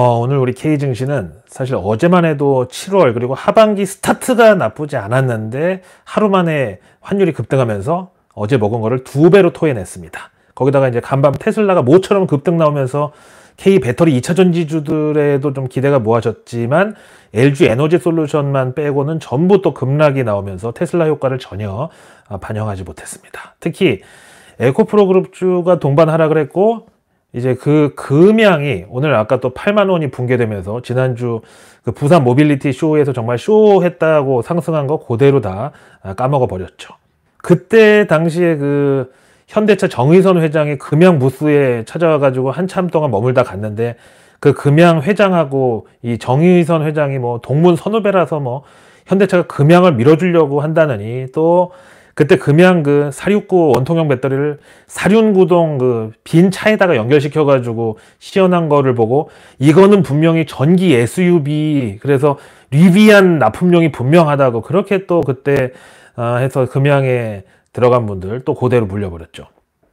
어, 오늘 우리 K증시는 사실 어제만 해도 7월 그리고 하반기 스타트가 나쁘지 않았는데 하루 만에 환율이 급등하면서 어제 먹은 거를 두 배로 토해냈습니다. 거기다가 이제 간밤 테슬라가 모처럼 급등 나오면서 K 배터리 2차 전지주들에도 좀 기대가 모아졌지만 LG 에너지 솔루션만 빼고는 전부 또 급락이 나오면서 테슬라 효과를 전혀 아, 반영하지 못했습니다. 특히 에코프로 그룹주가 동반 하락을 했고 이제 그 금양이 오늘 아까 또 8만 원이 붕괴되면서 지난주 그 부산 모빌리티 쇼에서 정말 쇼했다고 상승한 거 그대로 다 아, 까먹어 버렸죠. 그때 당시에 그 현대차 정의선 회장이 금양 부스에 찾아와가지고 한참 동안 머물다 갔는데 그 금양 회장하고 이 정의선 회장이 뭐 동문 선후배라서 뭐 현대차가 금양을 밀어주려고 한다느니 또 그때 금양 그469 원통형 배터리를 사륜구동 그 빈 차에다가 연결시켜 가지고 시연한 거를 보고 이거는 분명히 전기 SUV 그래서 리비안 납품용이 분명하다고 그렇게 또 그때 아, 해서 금양에 들어간 분들 또 그대로 물려버렸죠.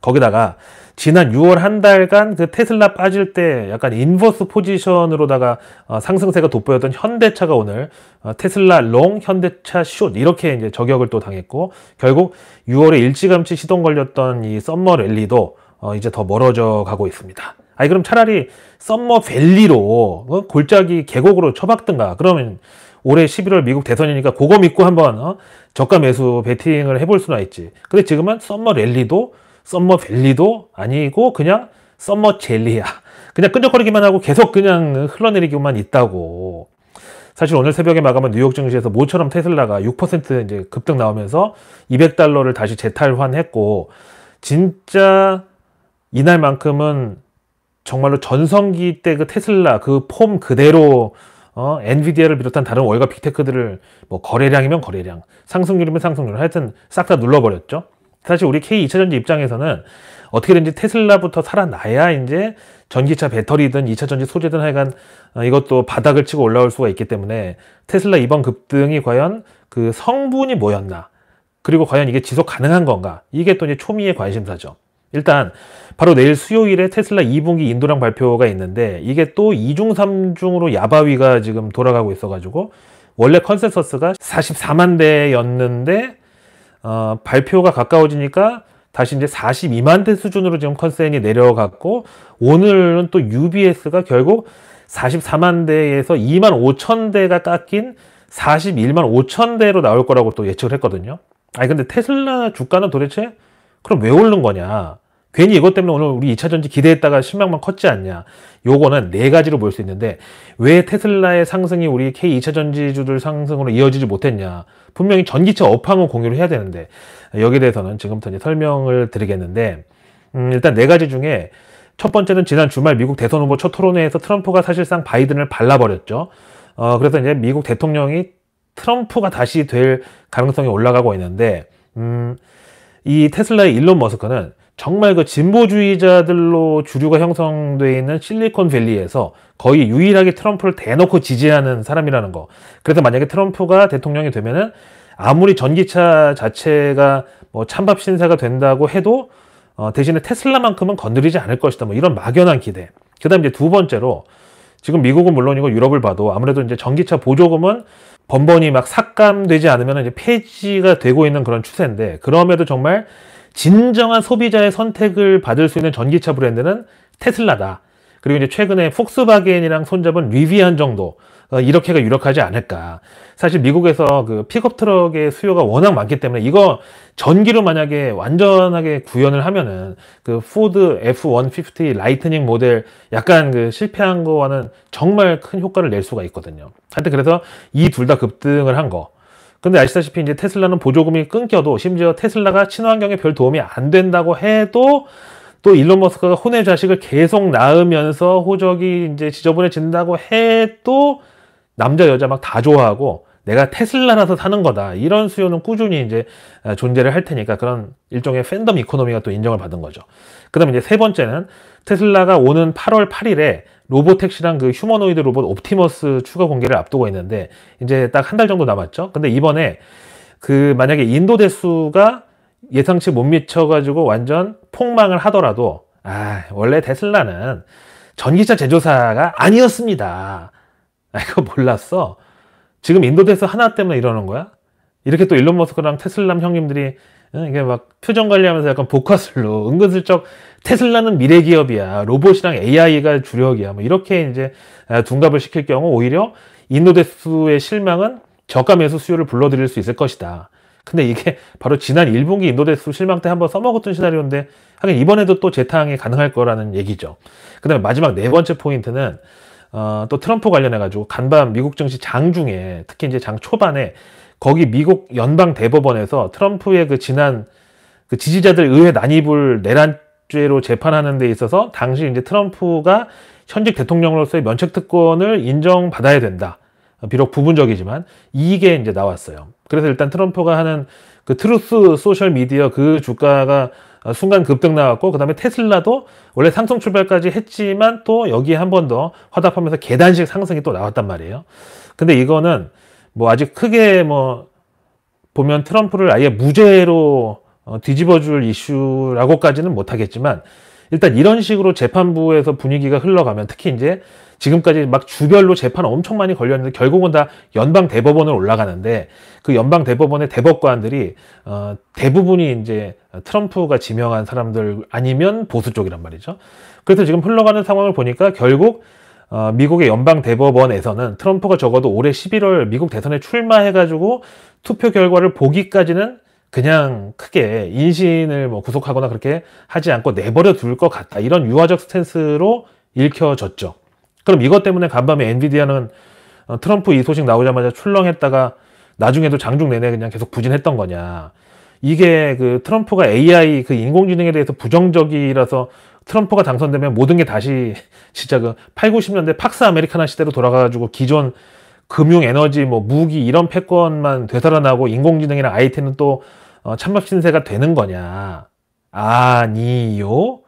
거기다가 지난 6월 한 달간 그 테슬라 빠질 때 약간 인버스 포지션으로다가 어, 상승세가 돋보였던 현대차가 오늘 어, 테슬라 롱, 현대차 숏 이렇게 이제 저격을 또 당했고 결국 6월에 일찌감치 시동 걸렸던 이 썸머 랠리도 어, 이제 더 멀어져 가고 있습니다. 아니 그럼 차라리 썸머 밸리로 어? 골짜기 계곡으로 처박든가 그러면 올해 11월 미국 대선이니까 고거 믿고 한번 어? 저가 매수 베팅을 해볼 수나 있지 근데 지금은 썸머 랠리도 썸머 밸리도 아니고 그냥 썸머 젤리야. 그냥 끈적거리기만 하고 계속 그냥 흘러내리기만 있다고. 사실 오늘 새벽에 마감한 뉴욕 증시에서 모처럼 테슬라가 6% 이제 급등 나오면서 200달러를 다시 재탈환했고 진짜 이날만큼은 정말로 전성기 때 그 테슬라 그 폼 그대로 어, 엔비디아를 비롯한 다른 월가 빅테크들을 뭐 거래량이면 거래량, 상승률이면 상승률 하여튼 싹 다 눌러버렸죠. 사실 우리 K 2차전지 입장에서는 어떻게든지 테슬라부터 살아나야 이제 전기차 배터리든 2차전지 소재든 하여간 어, 이것도 바닥을 치고 올라올 수가 있기 때문에 테슬라 이번 급등이 과연 그 성분이 뭐였나 그리고 과연 이게 지속 가능한 건가 이게 또 이제 초미의 관심사죠. 일단 바로 내일 수요일에 테슬라 2분기 인도량 발표가 있는데 이게 또 2중 3중으로 야바위가 지금 돌아가고 있어가지고 원래 컨센서스가 44만 대였는데 어, 발표가 가까워지니까 다시 이제 42만 대 수준으로 지금 컨센이 내려갔고 오늘은 또 UBS가 결국 44만 대에서 2만 5천 대가 깎인 41만 5천 대로 나올 거라고 또 예측을 했거든요. 아니 근데 테슬라 주가는 도대체 그럼 왜 오른 거냐? 괜히 이것 때문에 오늘 우리 2차전지 기대했다가 실망만 컸지 않냐. 요거는 네 가지로 볼 수 있는데 왜 테슬라의 상승이 우리 K 2차전지주들 상승으로 이어지지 못했냐. 분명히 전기차 업황을 공유를 해야 되는데 여기에 대해서는 지금부터 이제 설명을 드리겠는데 음, 일단 네 가지 중에 첫 번째는 지난 주말 미국 대선 후보 첫 토론회에서 트럼프가 사실상 바이든을 발라버렸죠. 어, 그래서 이제 미국 대통령이 트럼프가 다시 될 가능성이 올라가고 있는데 음, 이 테슬라의 일론 머스크는 정말 그 진보주의자들로 주류가 형성돼 있는 실리콘밸리에서 거의 유일하게 트럼프를 대놓고 지지하는 사람이라는 거. 그래서 만약에 트럼프가 대통령이 되면은 아무리 전기차 자체가 뭐 찬밥 신사가 된다고 해도 어 대신에 테슬라만큼은 건드리지 않을 것이다. 뭐 이런 막연한 기대. 그다음 이제 두 번째로 지금 미국은 물론이고 유럽을 봐도 아무래도 이제 전기차 보조금은 번번이 막 삭감되지 않으면 이제 폐지가 되고 있는 그런 추세인데 그럼에도 정말 진정한 소비자의 선택을 받을 수 있는 전기차 브랜드는 테슬라다. 그리고 이제 최근에 폭스바겐이랑 손잡은 리비안 정도 어, 이렇게가 유력하지 않을까. 사실 미국에서 그 픽업 트럭의 수요가 워낙 많기 때문에 이거 전기로 만약에 완전하게 구현을 하면은 그 포드 F150 라이트닝 모델 약간 그 실패한 거와는 정말 큰 효과를 낼 수가 있거든요. 하여튼 그래서 이 둘 다 급등을 한 거. 근데 아시다시피 이제 테슬라는 보조금이 끊겨도 심지어 테슬라가 친환경에 별 도움이 안 된다고 해도 또 일론 머스크가 혼외 자식을 계속 낳으면서 호적이 이제 지저분해진다고 해도 남자 여자 막 다 좋아하고 내가 테슬라라서 사는 거다 이런 수요는 꾸준히 이제 아, 존재를 할 테니까 그런 일종의 팬덤 이코노미가 또 인정을 받은 거죠. 그다음에 이제 세 번째는 테슬라가 오는 8월 8일에 로보택시랑 그 휴머노이드 로봇 옵티머스 추가 공개를 앞두고 있는데 이제 딱 한 달 정도 남았죠. 근데 이번에 그 만약에 인도 대수가 예상치 못 미쳐가지고 완전 폭망을 하더라도 아 원래 테슬라는 전기차 제조사가 아니었습니다. 아 이거 몰랐어. 지금 인도 대수 하나 때문에 이러는 거야? 이렇게 또 일론 머스크랑 테슬람 형님들이 이게 막 표정 관리하면서 약간 보화술로 은근슬쩍 테슬라는 미래 기업이야. 로봇이랑 AI가 주력이야. 뭐 이렇게 이제 둔갑을 시킬 경우 오히려 인도대수의 실망은 저가 매수 수요를 불러들일 수 있을 것이다. 근데 이게 바로 지난 1분기 인도대수 실망 때 한번 써먹었던 시나리오인데 하긴 이번에도 또 재탕이 가능할 거라는 얘기죠. 그 다음에 마지막 네 번째 포인트는 어, 또 트럼프 관련해가지고 간밤 미국 증시 장중에 특히 이제 장 초반에 거기 미국 연방 대법원에서 트럼프의 그 지난 그 지지자들 의회 난입을 내란 죄로 재판하는 데 있어서 당시 이제 트럼프가 현직 대통령으로서의 면책 특권을 인정받아야 된다. 비록 부분적이지만 이게 이제 나왔어요. 그래서 일단 트럼프가 하는 그 트루스 소셜 미디어 그 주가가 순간 급등 나왔고 그다음에 테슬라도 원래 상승 출발까지 했지만 또 여기에 한 번 더 화답하면서 계단식 상승이 또 나왔단 말이에요. 근데 이거는 뭐 아직 크게 뭐 보면 트럼프를 아예 무죄로 어, 뒤집어줄 이슈라고까지는 못하겠지만 일단 이런 식으로 재판부에서 분위기가 흘러가면 특히 이제 지금까지 막 주별로 재판 엄청 많이 걸렸는데 결국은 다 연방 대법원을 올라가는데 그 연방 대법원의 대법관들이 어 대부분이 이제 트럼프가 지명한 사람들 아니면 보수 쪽이란 말이죠. 그래서 지금 흘러가는 상황을 보니까 결국 어, 미국의 연방 대법원에서는 트럼프가 적어도 올해 11월 미국 대선에 출마해가지고 투표 결과를 보기까지는 그냥 크게 인신을 뭐 구속하거나 그렇게 하지 않고 내버려 둘 것 같다. 이런 유화적 스탠스로 읽혀졌죠. 그럼 이것 때문에 간밤에 엔비디아는 어, 트럼프 이 소식 나오자마자 출렁했다가 나중에도 장중 내내 그냥 계속 부진했던 거냐. 이게 그 트럼프가 AI 그 인공지능에 대해서 부정적이라서 트럼프가 당선되면 모든 게 다시 진짜 그 8, 90년대 팍스 아메리카나 시대로 돌아가가지고 기존 금융, 에너지, 뭐 무기 이런 패권만 되살아나고 인공지능이나 IT는 또참 어, 찬밥 신세가 되는 거냐? 아니요.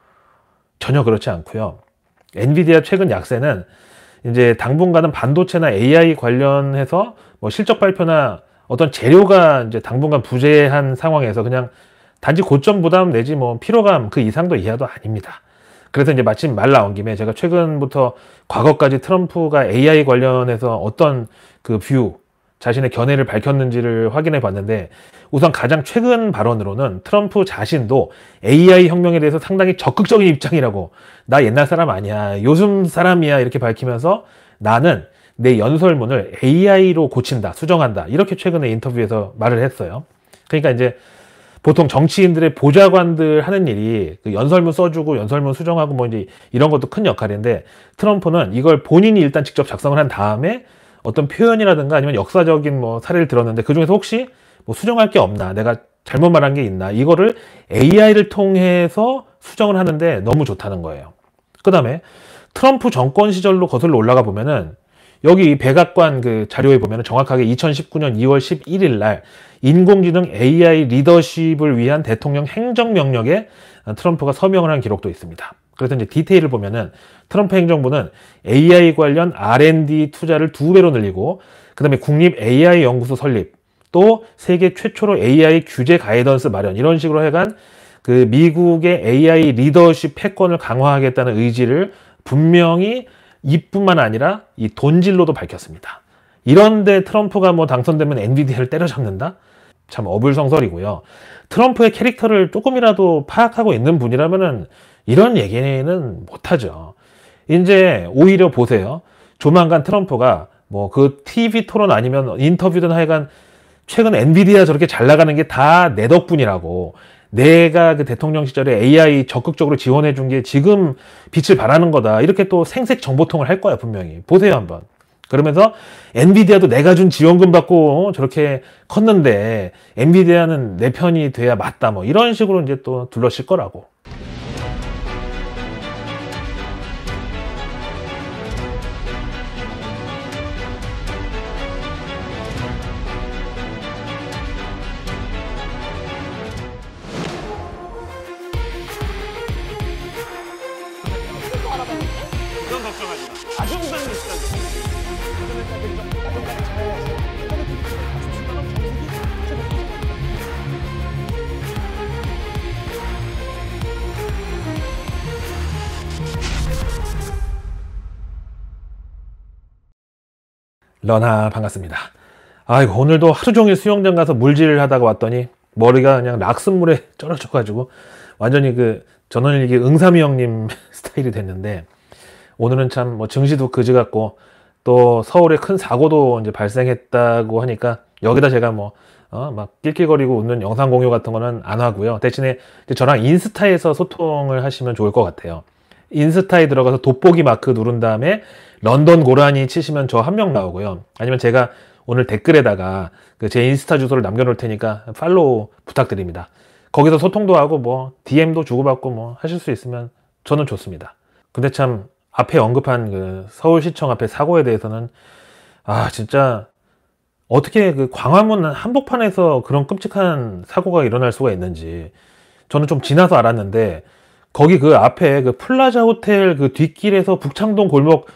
전혀 그렇지 않고요. 엔비디아 최근 약세는 이제 당분간은 반도체나 AI 관련해서 뭐 실적 발표나 어떤 재료가 이제 당분간 부재한 상황에서 그냥 단지 고점 부담 내지 뭐 피로감 그 이상도 이하도 아닙니다. 그래서 이제 마침 말 나온 김에 제가 최근부터 과거까지 트럼프가 AI 관련해서 어떤 그 뷰, 자신의 견해를 밝혔는지를 확인해 봤는데 우선 가장 최근 발언으로는 트럼프 자신도 AI 혁명에 대해서 상당히 적극적인 입장이라고 나 옛날 사람 아니야 요즘 사람이야 이렇게 밝히면서 나는 내 연설문을 AI로 고친다 수정한다 이렇게 최근에 인터뷰에서 말을 했어요. 그러니까 이제 보통 정치인들의 보좌관들 하는 일이 그 연설문 써주고 연설문 수정하고 뭐 이제 이런 것도 큰 역할인데 트럼프는 이걸 본인이 일단 직접 작성을 한 다음에 어떤 표현이라든가 아니면 역사적인 뭐 사례를 들었는데 그 중에서 혹시 뭐 수정할 게 없나 내가 잘못 말한 게 있나 이거를 AI를 통해서 수정을 하는데 너무 좋다는 거예요. 그 다음에 트럼프 정권 시절로 거슬러 올라가 보면은 여기 백악관 그 자료에 보면 정확하게 2019년 2월 11일 날 인공지능 AI 리더십을 위한 대통령 행정명령에 트럼프가 서명을 한 기록도 있습니다. 그래서 이제 디테일을 보면은 트럼프 행정부는 AI 관련 R&D 투자를 두 배로 늘리고 그다음에 국립 AI 연구소 설립, 또 세계 최초로 AI 규제 가이던스 마련 이런 식으로 해간 그 미국의 AI 리더십 패권을 강화하겠다는 의지를 분명히 이뿐만 아니라 이 돈질로도 밝혔습니다. 이런데 트럼프가 뭐 당선되면 엔비디아를 때려잡는다? 참 어불성설이고요. 트럼프의 캐릭터를 조금이라도 파악하고 있는 분이라면 이런 얘기는 못하죠. 이제 오히려 보세요. 조만간 트럼프가 뭐 그 TV 토론 아니면 인터뷰든 하여간 최근 엔비디아 저렇게 잘 나가는 게 다 내 덕분이라고 내가 그 대통령 시절에 AI 적극적으로 지원해 준 게 지금 빛을 발하는 거다 이렇게 또 생색 정보통을 할 거야 분명히 보세요 한번 그러면서 엔비디아도 내가 준 지원금 받고 어, 저렇게 컸는데 엔비디아는 내 편이 돼야 맞다 뭐 이런 식으로 이제 또 둘러실 거라고 러나 반갑습니다 아이고 오늘도 하루 종일 수영장 가서 물질을 하다가 왔더니 머리가 그냥 락슨물에 쩔어져가지고 완전히 그 전원일기 응삼이 형님 스타일이 됐는데 오늘은 참 뭐 증시도 그지 같고 또 서울에 큰 사고도 이제 발생했다고 하니까 여기다 제가 뭐 어, 막 낄낄거리고 웃는 영상 공유 같은 거는 안 하고요. 대신에 저랑 인스타에서 소통을 하시면 좋을 것 같아요. 인스타에 들어가서 돋보기 마크 누른 다음에 런던 고라니 치시면 저 한 명 나오고요. 아니면 제가 오늘 댓글에다가 그제 인스타 주소를 남겨놓을 테니까 팔로우 부탁드립니다. 거기서 소통도 하고 뭐 DM도 주고받고 뭐 하실 수 있으면 저는 좋습니다. 근데 참 앞에 언급한 그 서울시청 앞에 사고에 대해서는 아 진짜 어떻게 그 광화문 한복판에서 그런 끔찍한 사고가 일어날 수가 있는지 저는 좀 지나서 알았는데 거기 그 앞에 그 플라자 호텔 그 뒷길에서 북창동 골목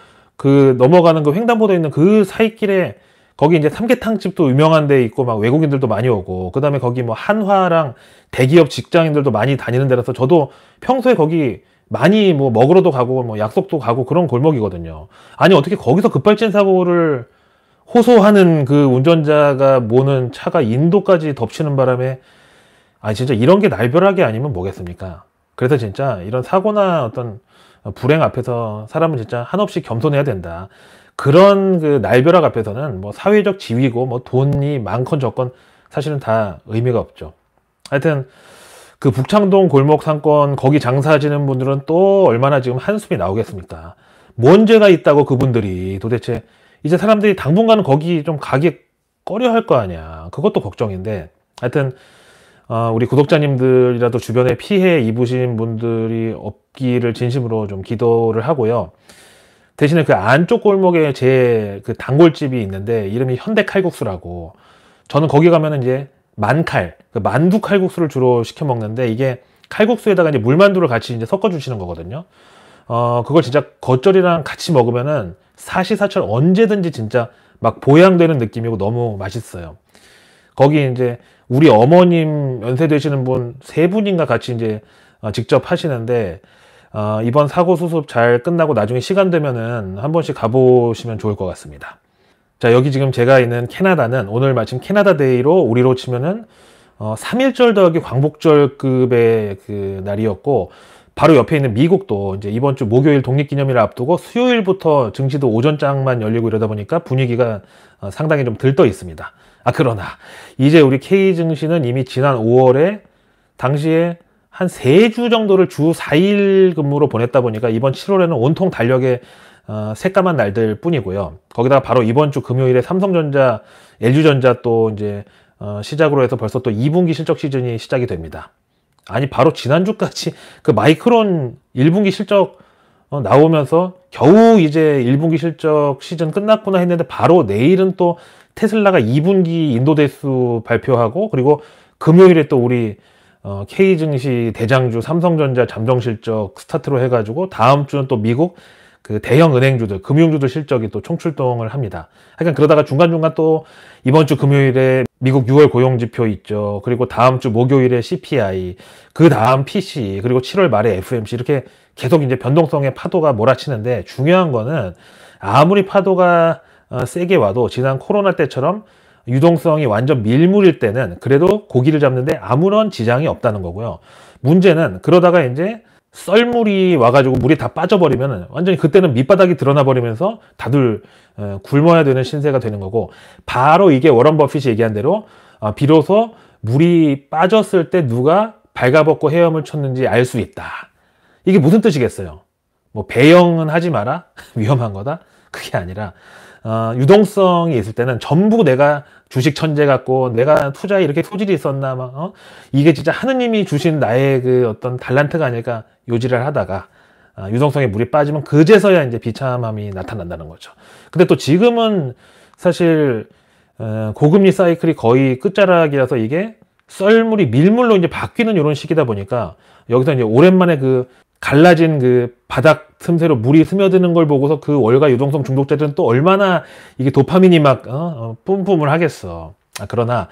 그 넘어가는 그 횡단보도에 있는 그 사이길에 거기 이제 삼계탕집도 유명한 데 있고 막 외국인들도 많이 오고 그다음에 거기 뭐 한화랑 대기업 직장인들도 많이 다니는 데라서 저도 평소에 거기 많이 뭐 먹으러도 가고 뭐 약속도 가고 그런 골목이거든요. 아니 어떻게 거기서 급발진 사고를 호소하는 그 운전자가 모는 차가 인도까지 덮치는 바람에 아 진짜 이런 게 날벼락이 아니면 뭐겠습니까? 그래서 진짜 이런 사고나 어떤 불행 앞에서 사람은 진짜 한없이 겸손해야 된다. 그런 그 날벼락 앞에서는 뭐 사회적 지위고 뭐 돈이 많건 적건 사실은 다 의미가 없죠. 하여튼 그 북창동 골목 상권 거기 장사하시는 분들은 또 얼마나 지금 한숨이 나오겠습니까? 뭔 죄가 있다고 그분들이 도대체 이제 사람들이 당분간은 거기 좀 가기 꺼려 할 거 아니야. 그것도 걱정인데 하여튼 아, 우리 구독자님들이라도 주변에 피해 입으신 분들이 없기를 진심으로 좀 기도를 하고요. 대신에 그 안쪽 골목에 제 그 단골집이 있는데 이름이 현대 칼국수라고 저는 거기 가면 이제 만칼, 그 만두 칼국수를 주로 시켜 먹는데 이게 칼국수에다가 이제 물만두를 같이 이제 섞어 주시는 거거든요. 어, 그걸 진짜 겉절이랑 같이 먹으면은 사시사철 언제든지 진짜 막 보양되는 느낌이고 너무 맛있어요. 거기 이제 우리 어머님 연세 되시는 분 세 분인가 같이 이제 어, 직접 하시는데 어, 이번 사고 수습 잘 끝나고 나중에 시간 되면은 한 번씩 가보시면 좋을 것 같습니다. 자 여기 지금 제가 있는 캐나다는 오늘 마침 캐나다 데이로 우리로 치면은 어, 3일절 더하기 광복절급의 그 날이었고 바로 옆에 있는 미국도 이제 이번 주 목요일 독립기념일을 앞두고 수요일부터 증시도 오전장만 열리고 이러다 보니까 분위기가 어, 상당히 좀 들떠 있습니다. 아 그러나 이제 우리 K증시는 이미 지난 5월에 당시에 한 3주 정도를 주 4일 근무로 보냈다 보니까 이번 7월에는 온통 달력에 어, 새까만 날들 뿐이고요. 거기다가 바로 이번 주 금요일에 삼성전자, LG전자 또 이제 어, 시작으로 해서 벌써 또 2분기 실적 시즌이 시작이 됩니다. 아니 바로 지난주까지 그 마이크론 1분기 실적 어, 나오면서 겨우 이제 1분기 실적 시즌 끝났구나 했는데 바로 내일은 또 테슬라가 2분기 인도 대수 발표하고 그리고 금요일에 또 우리 어, K 증시 대장주 삼성전자 잠정 실적 스타트로 해가지고 다음 주는 또 미국 그 대형 은행주들 금융주들 실적이 또 총출동을 합니다. 하여간 그러다가 중간중간 또 이번 주 금요일에 미국 6월 고용 지표 있죠. 그리고 다음 주 목요일에 CPI, 그 다음 PC, 그리고 7월 말에 FMC 이렇게 계속 이제 변동성의 파도가 몰아치는데 중요한 거는 아무리 파도가 어, 세게 와도 지난 코로나 때처럼 유동성이 완전 밀물일 때는 그래도 고기를 잡는데 아무런 지장이 없다는 거고요. 문제는 그러다가 이제 썰물이 와가지고 물이 다 빠져버리면 완전히 그때는 밑바닥이 드러나 버리면서 다들 어, 굶어야 되는 신세가 되는 거고 바로 이게 워런 버핏이 얘기한 대로 어, 비로소 물이 빠졌을 때 누가 발가벗고 헤엄을 쳤는지 알 수 있다. 이게 무슨 뜻이겠어요? 뭐 배영은 하지 마라? 위험한 거다? 그게 아니라 어, 유동성이 있을 때는 전부 내가 주식 천재 같고 내가 투자에 이렇게 소질이 있었나 막 어? 이게 진짜 하느님이 주신 나의 그 어떤 달란트가 아닐까 요지를 하다가 어, 유동성에 물이 빠지면 그제서야 이제 비참함이 나타난다는 거죠. 근데 또 지금은 사실 어, 고금리 사이클이 거의 끝자락이라서 이게 썰물이 밀물로 이제 바뀌는 이런 시기다 보니까 여기서 이제 오랜만에 그 갈라진 그 바닥 틈새로 물이 스며드는 걸 보고서 그 월가 유동성 중독자들은 또 얼마나 이게 도파민이 막 어? 어, 뿜뿜을 하겠어. 아, 그러나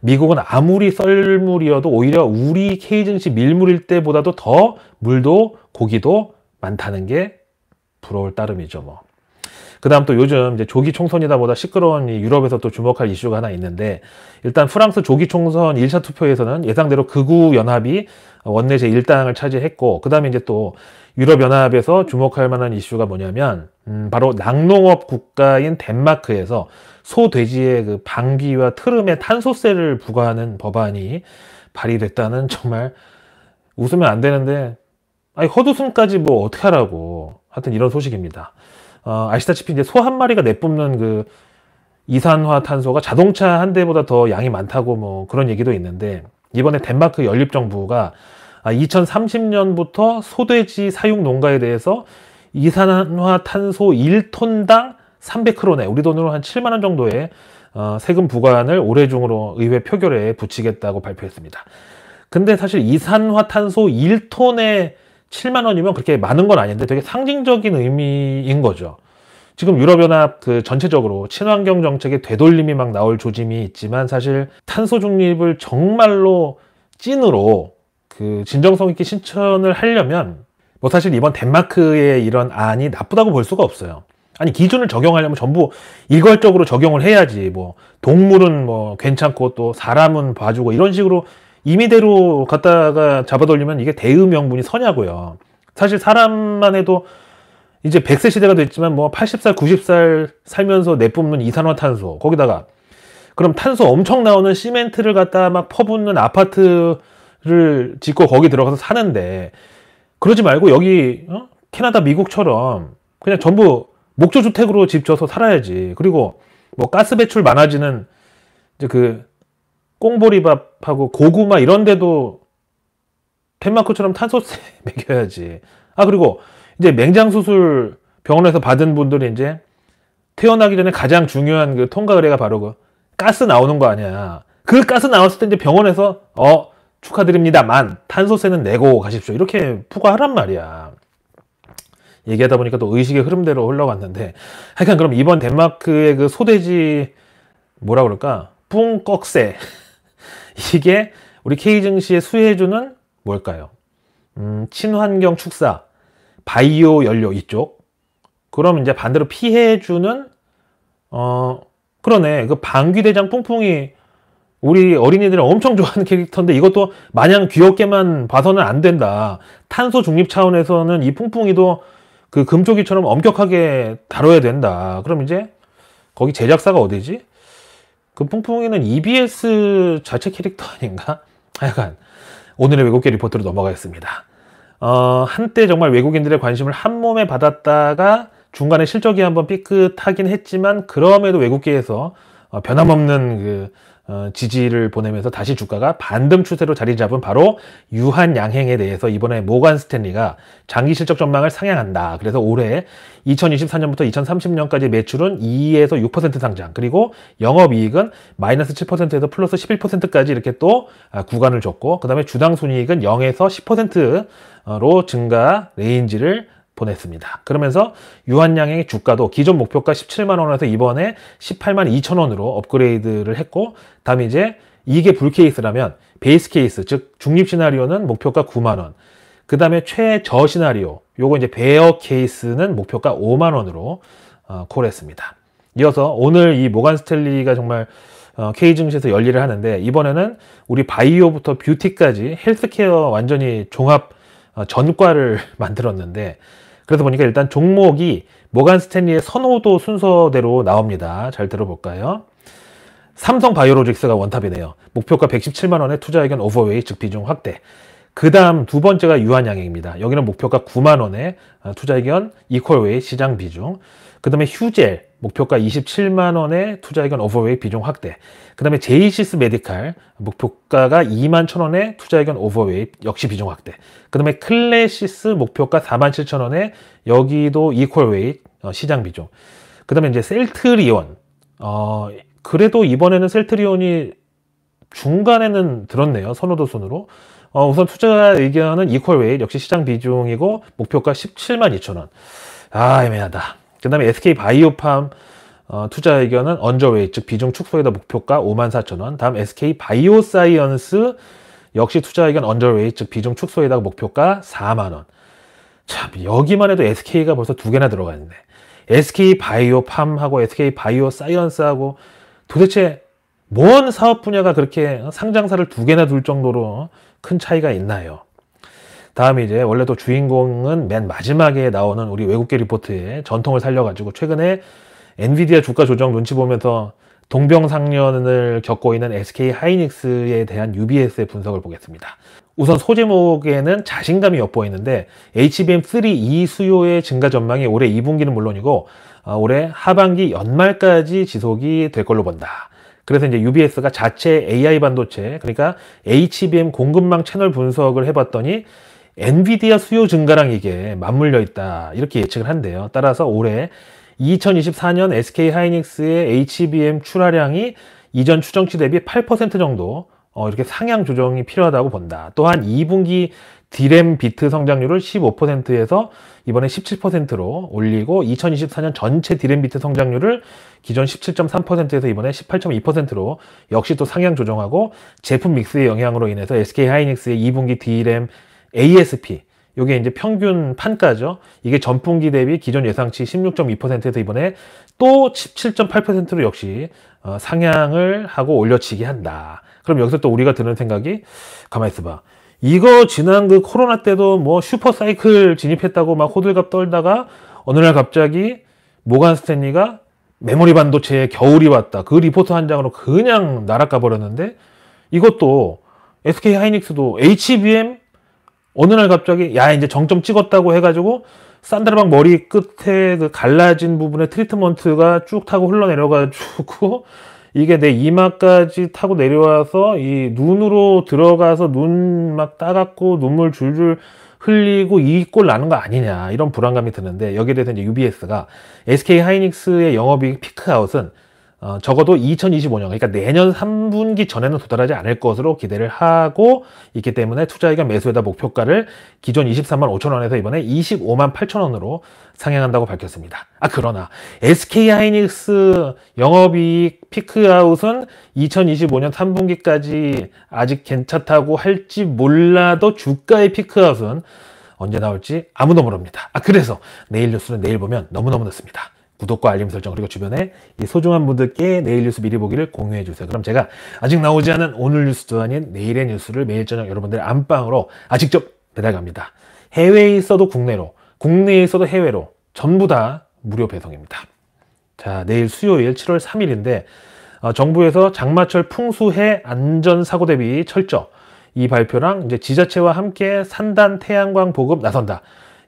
미국은 아무리 썰물이어도 오히려 우리 케이즌시 밀물일 때보다도 더 물도 고기도 많다는 게 부러울 따름이죠 뭐. 그 다음 또 요즘 이제 조기 총선이다 보다 시끄러운 유럽에서 또 주목할 이슈가 하나 있는데 일단 프랑스 조기 총선 1차 투표에서는 예상대로 극우 연합이 원내 제1당을 차지했고 그다음에 이제 또 유럽연합에서 주목할 만한 이슈가 뭐냐면 음, 바로 낙농업 국가인 덴마크에서 소돼지의 그 방귀와 트름에 탄소세를 부과하는 법안이 발의됐다는 정말 웃으면 안 되는데 아니 헛웃음까지 뭐 어떻게 하라고 하여튼 이런 소식입니다. 어, 아시다시피 이제 소 한 마리가 내뿜는 그 이산화탄소가 자동차 한 대보다 더 양이 많다고 뭐 그런 얘기도 있는데 이번에 덴마크 연립 정부가 2030년부터 아, 소돼지 사육 농가에 대해서 이산화탄소 1톤당 300크론에 우리 돈으로 한 7만 원 정도의 어, 세금 부과안을 올해 중으로 의회 표결에 붙이겠다고 발표했습니다. 근데 사실 이산화탄소 1톤에 7만 원이면 그렇게 많은 건 아닌데 되게 상징적인 의미인 거죠. 지금 유럽연합 그 전체적으로 친환경 정책의 되돌림이 막 나올 조짐이 있지만 사실 탄소 중립을 정말로 찐으로 그 진정성 있게 신천을 하려면 뭐 사실 이번 덴마크의 이런 안이 나쁘다고 볼 수가 없어요. 아니 기준을 적용하려면 전부 일괄적으로 적용을 해야지 뭐 동물은 뭐 괜찮고 또 사람은 봐주고 이런 식으로 임의대로 갖다가 잡아돌리면 이게 대의 명분이 서냐고요. 사실 사람만 해도 이제 100세 시대가 됐지만 뭐 80살, 90살 살면서 내뿜는 이산화탄소 거기다가 그럼 탄소 엄청 나오는 시멘트를 갖다 막 퍼붓는 아파트 를 짓고 거기 들어가서 사는데 그러지 말고 여기 어? 캐나다 미국처럼 그냥 전부 목조 주택으로 집 져서 살아야지 그리고 뭐 가스 배출 많아지는 이제 그 꽁보리밥하고 고구마 이런 데도 덴마크처럼 탄소세 매겨야지 아 그리고 이제 맹장 수술 병원에서 받은 분들이 이제 태어나기 전에 가장 중요한 그 통과 의례가 바로 그 가스 나오는 거 아니야 그 가스 나왔을 때 이제 병원에서 어 축하드립니다만 탄소세는 내고 가십시오. 이렇게 부과하란 말이야. 얘기하다 보니까 또 의식의 흐름대로 흘러갔는데 하여간 그럼 이번 덴마크의 그 소돼지 뭐라 그럴까? 뿡꺽세 이게 우리 k 증시의 수혜주는 뭘까요? 음, 친환경 축사, 바이오 연료 이쪽. 그럼 이제 반대로 피해주는 어 그러네. 그 방귀대장 뿡뿡이 우리 어린이들은 엄청 좋아하는 캐릭터인데 이것도 마냥 귀엽게만 봐서는 안 된다. 탄소 중립 차원에서는 이 뿡뿡이도 그 금쪽이처럼 엄격하게 다뤄야 된다. 그럼 이제 거기 제작사가 어디지? 그 뿡뿡이는 EBS 자체 캐릭터 아닌가? 하여간 오늘의 외국계 리포트로 넘어가겠습니다. 어, 한때 정말 외국인들의 관심을 한 몸에 받았다가 중간에 실적이 한번 삐끗하긴 했지만 그럼에도 외국계에서 어, 변함없는 그 어, 지지를 보내면서 다시 주가가 반등 추세로 자리 잡은 바로 유한 양행에 대해서 이번에 모간 스탠리가 장기 실적 전망을 상향한다. 그래서 올해 2024년부터 2030년까지 매출은 2에서 6% 상장, 그리고 영업이익은 마이너스 7%에서 플러스 11%까지 이렇게 또 아, 구간을 줬고, 그 다음에 주당 순이익은 0에서 10%로 증가 레인지를 보냈습니다. 그러면서 유한양의 행 주가도 기존 목표가 17만 원에서 이번에 18만 2천 원으로 업그레이드를 했고 다음 이제 이게 불 케이스라면 베이스 케이스 즉 중립 시나리오는 목표가 9만 원. 그 다음에 최저 시나리오 요거 이제 베어 케이스는 목표가 5만 원으로 어, 콜했습니다. 이어서 오늘 이 모간 스텔리가 정말 어, K 증시에서 열일을 하는데 이번에는 우리 바이오부터 뷰티까지 헬스케어 완전히 종합 어, 전과를 만들었는데 그래서 보니까 일단 종목이 모간 스탠리의 선호도 순서대로 나옵니다. 잘 들어볼까요? 삼성 바이오로직스가 원탑이네요. 목표가 117만원에 투자의견 오버웨이 즉 비중 확대. 그 다음 두 번째가 유한양행입니다. 여기는 목표가 9만원에 어, 투자의견 이퀄웨이 시장 비중. 그 다음에 휴젤 목표가 27만 원에 투자의견 오버웨이 비중 확대. 그 다음에 제이시스 메디칼 목표가가 2만 천원에 투자의견 오버웨이 역시 비중 확대. 그 다음에 클래시스 목표가 4만 7천 원에 여기도 이퀄웨이 어, 시장 비중. 그 다음에 이제 셀트리온. 어, 그래도 이번에는 셀트리온이 중간에는 들었네요. 선호도 순으로. 어, 우선 투자 의견은 이퀄웨이 역시 시장 비중이고 목표가 17만 2천 원. 아, 애매하다. 그 다음에 SK바이오팜 어, 투자 의견은 언저웨이 즉 비중 축소에다 목표가 54,000원 다음 SK바이오사이언스 역시 투자 의견 언저웨이 즉 비중 축소에다 목표가 4만원 참 여기만 해도 SK가 벌써 두 개나 들어가 있네 SK바이오팜하고 SK바이오사이언스하고 도대체 뭔 사업 분야가 그렇게 상장사를 두 개나 둘 정도로 큰 차이가 있나요? 다음 에 이제 원래 또 주인공은 맨 마지막에 나오는 우리 외국계 리포트의 전통을 살려가지고 최근에 엔비디아 주가 조정 눈치 보면서 동병상련을 겪고 있는 SK 하이닉스에 대한 UBS의 분석을 보겠습니다. 우선 소제목에는 자신감이 엿보이는데 HBM3E 수요의 증가 전망이 올해 2분기는 물론이고 어, 올해 하반기 연말까지 지속이 될 걸로 본다. 그래서 이제 UBS가 자체 AI 반도체, 그러니까 HBM 공급망 채널 분석을 해봤더니 엔비디아 수요 증가랑 이게 맞물려 있다 이렇게 예측을 한대요. 따라서 올해 2024년 SK 하이닉스의 HBM 출하량이 이전 추정치 대비 8% 정도 어, 이렇게 상향 조정이 필요하다고 본다. 또한 2분기 디램 비트 성장률을 15%에서 이번에 17%로 올리고 2024년 전체 디램 비트 성장률을 기존 17.3%에서 이번에 18.2%로 역시 또 상향 조정하고 제품 믹스의 영향으로 인해서 SK 하이닉스의 2분기 디램 ASP 이게 이제 평균 판가죠. 이게 전분기 대비 기존 예상치 16.2%에서 이번에 또 17.8%로 역시 어, 상향을 하고 올려치기 한다. 그럼 여기서 또 우리가 드는 생각이 가만히 있어봐. 이거 지난 그 코로나 때도 뭐 슈퍼 사이클 진입했다고 막 호들갑 떨다가 어느 날 갑자기 모간 스탠리가 메모리 반도체에 겨울이 왔다. 그 리포트 한 장으로 그냥 날아가 버렸는데 이것도 SK 하이닉스도 HBM 어느 날 갑자기 야 이제 정점 찍었다고 해가지고 산다르방 머리 끝에 그 갈라진 부분에 트리트먼트가 쭉 타고 흘러내려가지고 이게 내 이마까지 타고 내려와서 이 눈으로 들어가서 눈 막 따갑고 눈물 줄줄 흘리고 이 꼴 나는 거 아니냐 이런 불안감이 드는데 여기에 대해서 이제 UBS가 SK 하이닉스의 영업이익 피크아웃은 어, 적어도 2025년, 그러니까 내년 3분기 전에는 도달하지 않을 것으로 기대를 하고 있기 때문에 투자이가 매수에다 목표가를 기존 23만 5천 원에서 이번에 25만 8천 원으로 상향한다고 밝혔습니다. 아, 그러나 SK 하이닉스 영업이익 피크아웃은 2025년 3분기까지 아직 괜찮다고 할지 몰라도 주가의 피크아웃은 언제 나올지 아무도 모릅니다. 아, 그래서 내일 뉴스는 내일 보면 너무너무 늦습니다. 구독과 알림 설정 그리고 주변에 이 소중한 분들께 내일 뉴스 미리 보기를 공유해 주세요. 그럼 제가 아직 나오지 않은 오늘 뉴스도 아닌 내일의 뉴스를 매일 저녁 여러분들 안방으로 아 직접 배달 갑니다. 해외에 있어도 국내로, 국내에 있어도 해외로 전부 다 무료 배송입니다. 자, 내일 수요일 7월 3일인데 어, 정부에서 장마철 풍수해 안전사고 대비 철저 이 발표랑 이제 지자체와 함께 산단 태양광 보급 나선다.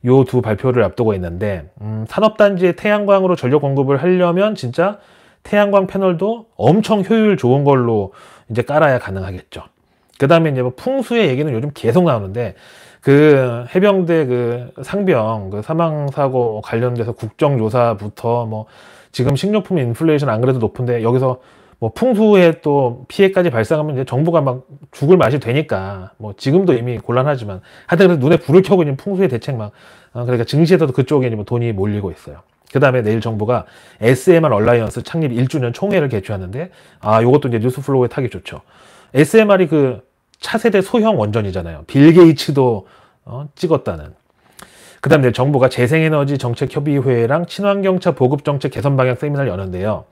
요두 발표를 앞두고 있는데 음, 산업단지에 태양광으로 전력 공급을 하려면 진짜 태양광 패널도 엄청 효율 좋은 걸로 이제 깔아야 가능하겠죠. 그 다음에 이제 뭐 풍수의 얘기는 요즘 계속 나오는데 그 해병대 그 상병 그 사망사고 관련돼서 국정조사부터 뭐 지금 식료품 인플레이션 안 그래도 높은데 여기서 뭐 풍수에 또 피해까지 발생하면 이제 정부가 막 죽을 맛이 되니까 뭐 지금도 이미 곤란하지만 하여튼 눈에 불을 켜고 있는 풍수의 대책 막 어, 그러니까 증시에서도 그쪽에 뭐 돈이 몰리고 있어요. 그 다음에 내일 정부가 SMR 얼라이언스 창립 1주년 총회를 개최하는데 아 요것도 이제 뉴스플로우에 타기 좋죠. SMR이 그 차세대 소형 원전이잖아요. 빌 게이츠도 어, 찍었다는. 그 다음 에 정부가 재생에너지 정책협의회랑 친환경차 보급정책 개선 방향 세미나를 여는데요.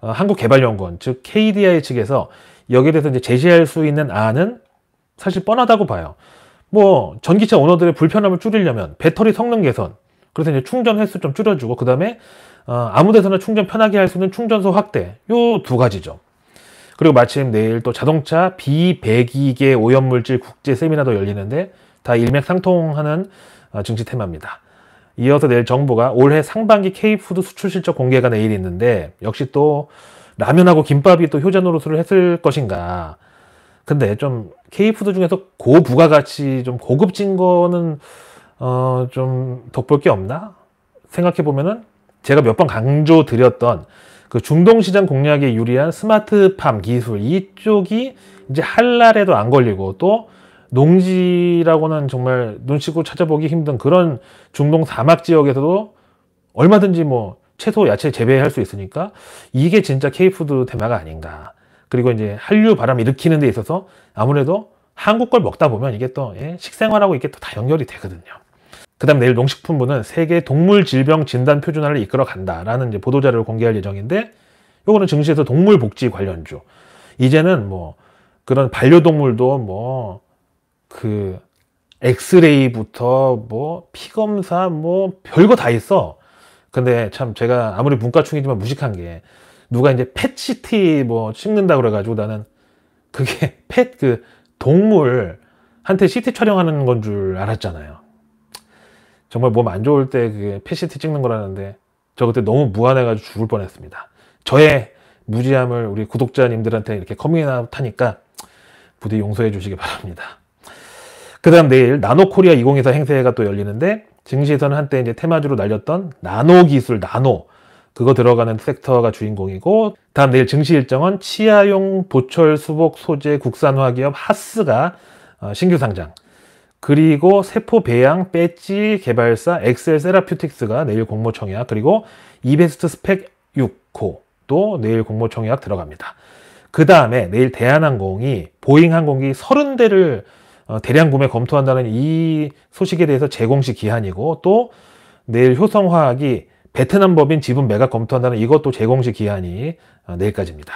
어, 한국개발연구원 즉 KDI 측에서 여기에 대해서 이제 제시할 수 있는 안은 사실 뻔하다고 봐요. 뭐 전기차 오너들의 불편함을 줄이려면 배터리 성능 개선, 그래서 이제 충전 횟수 좀 줄여주고 그 다음에 어, 아무데서나 충전 편하게 할 수 있는 충전소 확대 요 두 가지죠. 그리고 마침 내일 또 자동차 비배기계 오염물질 국제 세미나도 열리는데 다 일맥상통하는 어, 증시 테마입니다. 이어서 내일 정부가 올해 상반기 K푸드 수출 실적 공개가 내일 있는데 역시 또 라면하고 김밥이 또 효자 노릇을 했을 것인가. 근데 좀 K푸드 중에서 고부가 가치 좀 고급진 거는 어좀 덕볼 게 없나? 생각해 보면은 제가 몇 번 강조 드렸던 그 중동 시장 공략에 유리한 스마트팜 기술 이쪽이 이제 한날에도 안 걸리고 또 농지라고는 정말 눈치고 찾아보기 힘든 그런 중동 사막 지역에서도 얼마든지 뭐 채소 야채 재배할 수 있으니까 이게 진짜 케이푸드 테마가 아닌가 그리고 이제 한류 바람 일으키는 데 있어서 아무래도 한국 걸 먹다 보면 이게 또 예, 식생활하고 이게 또 다 연결이 되거든요 그 다음 내일 농식품부는 세계 동물 질병 진단 표준화를 이끌어 간다라는 이제 보도자료를 공개할 예정인데 요거는 증시에서 동물 복지 관련주 이제는 뭐 그런 반려동물도 뭐그 엑스레이부터 뭐 피검사 뭐 별거 다 있어 근데 참 제가 아무리 문과충이지만 무식한 게 누가 이제 패 c 티뭐 찍는다 그래가지고 나는 그게 펫그 동물한테 CT 촬영하는 건 줄 알았잖아요 정말 몸 안 좋을 때그 패시티 찍는 거라는데 저 그때 너무 무안해가지고 죽을 뻔했습니다 저의 무지함을 우리 구독자님들한테 이렇게 커밍아웃 하니까 부디 용서해 주시기 바랍니다 그 다음 내일 나노코리아 2024 행사회가 또 열리는데 증시에서는 한때 이제 테마주로 날렸던 나노 기술, 나노 그거 들어가는 섹터가 주인공이고 다음 내일 증시 일정은 치아용 보철 수복 소재 국산화 기업 하스가 어, 신규 상장 그리고 세포 배양 배지 개발사 엑셀 세라퓨틱스가 내일 공모 청약 그리고 이베스트 스펙 6호도 내일 공모 청약 들어갑니다. 그 다음에 내일 대한항공이 보잉 항공기 30대를 어, 대량 구매 검토한다는 이 소식에 대해서 제공시 기한이고 또 내일 효성화학이 베트남 법인 지분 매각 검토한다는 이것도 제공시 기한이 어, 내일까지입니다.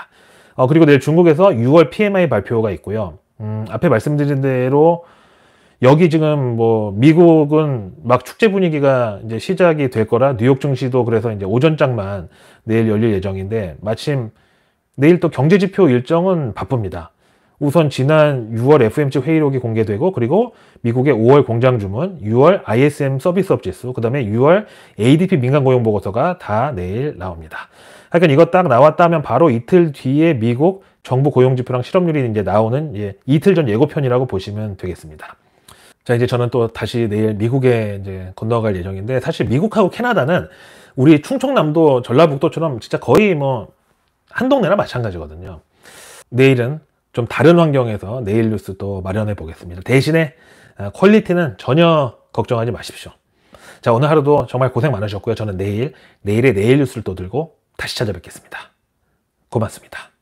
어, 그리고 내일 중국에서 6월 PMI 발표가 있고요. 음, 앞에 말씀드린 대로 여기 지금 뭐 미국은 막 축제 분위기가 이제 시작이 될 거라 뉴욕 증시도 그래서 이제 오전장만 내일 열릴 예정인데 마침 내일 또 경제 지표 일정은 바쁩니다. 우선 지난 6월 FMC 회의록이 공개되고 그리고 미국의 5월 공장 주문, 6월 ISM 서비스업 지수, 그 다음에 6월 ADP 민간 고용 보고서가 다 내일 나옵니다. 하여간 이거 딱 나왔다면 바로 이틀 뒤에 미국 정부 고용 지표랑 실업률이 이제 나오는 예, 이틀 전 예고편이라고 보시면 되겠습니다. 자 이제 저는 또 다시 내일 미국에 이제 건너갈 예정인데 사실 미국하고 캐나다는 우리 충청남도 전라북도처럼 진짜 거의 뭐 한 동네나 마찬가지거든요. 내일은 좀 다른 환경에서 내일 뉴스 또 마련해 보겠습니다. 대신에 아, 퀄리티는 전혀 걱정하지 마십시오. 자, 오늘 하루도 정말 고생 많으셨고요. 저는 내일, 내일의 내일 뉴스를 또 들고 다시 찾아뵙겠습니다. 고맙습니다.